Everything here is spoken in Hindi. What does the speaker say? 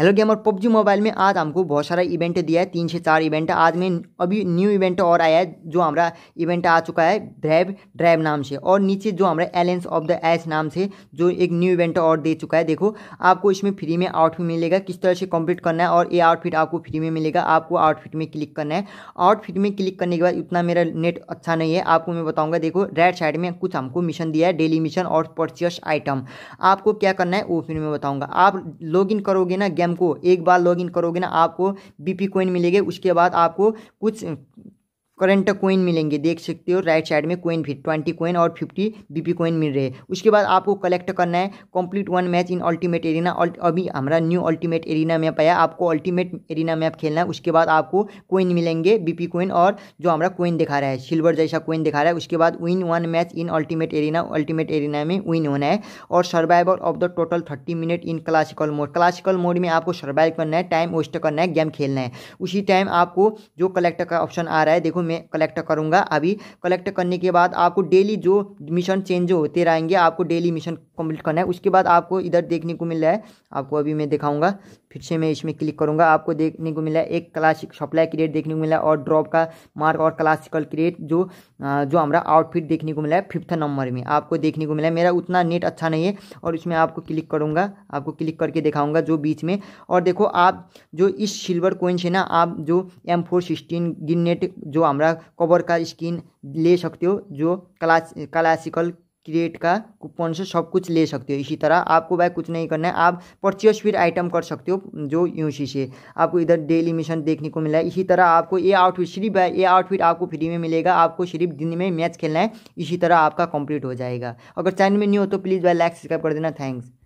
हेलो गेमर पबजी मोबाइल में आज हमको बहुत सारा इवेंट दिया है तीन से चार इवेंट आज में अभी न्यू इवेंट और आया है जो हमारा इवेंट आ चुका है ड्राइव ड्राइव नाम से और नीचे जो हमारा एलेंस ऑफ द एस नाम से जो एक न्यू इवेंट और दे चुका है देखो आपको इसमें फ्री में आउटफिट मिलेगा किस तरह से कम्प्लीट करना है और ये आउटफिट आपको फ्री में मिलेगा आपको आउटफिट में क्लिक करना है आउटफिट में क्लिक करने के बाद इतना मेरा नेट अच्छा नहीं है आपको मैं बताऊँगा देखो राइट साइड में कुछ हमको मिशन दिया है डेली मिशन और परचेस आइटम आपको क्या करना है वो फिर मैं बताऊँगा आप लॉग करोगे ना को एक बार लॉगिन करोगे ना आपको बीपी कॉइन मिलेगा उसके बाद आपको कुछ करंट कोइन मिलेंगे देख सकते हो राइट साइड में कोइन भी ट्वेंटी कोइन और फिफ्टी बीपी कोइन मिल रहे हैं उसके बाद आपको कलेक्ट करना है complete one match in ultimate arena अभी हमारा न्यू अल्टीमेट एरिना मैप आया आपको अल्टीमेट एरिना मैप खेलना है उसके बाद आपको कोइन मिलेंगे बीपी कोइन और जो हमारा कोइन दिखा रहा है सिल्वर जैसा कोइन दिखा रहा है उसके बाद win one match in ultimate arena ultimate arena में विन होना है और survivor of the total thirty minute in classical mode classical mode में आपको सर्वाइव करना है टाइम वेस्ट करना है गेम खेलना है उसी टाइम आपको जो कलेक्टर का ऑप्शन आ रहा है देखो मैं कलेक्ट करूँगा अभी कलेक्ट करने के बाद आपको डेली जो मिशन चेंज होते रहेंगे आपको डेली मिशन कम्प्लीट करना है उसके बाद आपको इधर देखने को मिल रहा है आपको अभी मैं दिखाऊँगा फिर से मैं इसमें क्लिक करूँगा आपको देखने को मिला है एक क्लासिक सप्लाई क्रिएट देखने को मिला है और ड्रॉप का मार्क और क्लासिकल क्रिएट जो जो हमारा आउटफिट देखने को मिला है फिफ्थ नंबर में आपको देखने को मिला है मेरा उतना नेट अच्छा नहीं है और इसमें आपको क्लिक करूँगा आपको क्लिक करके दिखाऊँगा जो बीच में और देखो आप जो इस सिल्वर कोइंस है ना आप जो एम फोर सिक्सटीन जो हम हमारा कवर का स्किन ले सकते हो जो क्लास क्लासिकल क्रिएट का कूपन से सब कुछ ले सकते हो इसी तरह आपको भाई कुछ नहीं करना है आप परचेस फिर आइटम कर सकते हो जो यूसी से आपको इधर डेली मिशन देखने को मिला है इसी तरह आपको ये आउटफिट सिर्फ ये आउटफिट आपको फ्री में मिलेगा आपको सिर्फ दिन में मैच खेलना है इसी तरह आपका कंप्लीट हो जाएगा अगर चैनल में नहीं हो तो प्लीज़ भाई लाइक सब्सक्राइब कर देना थैंक्स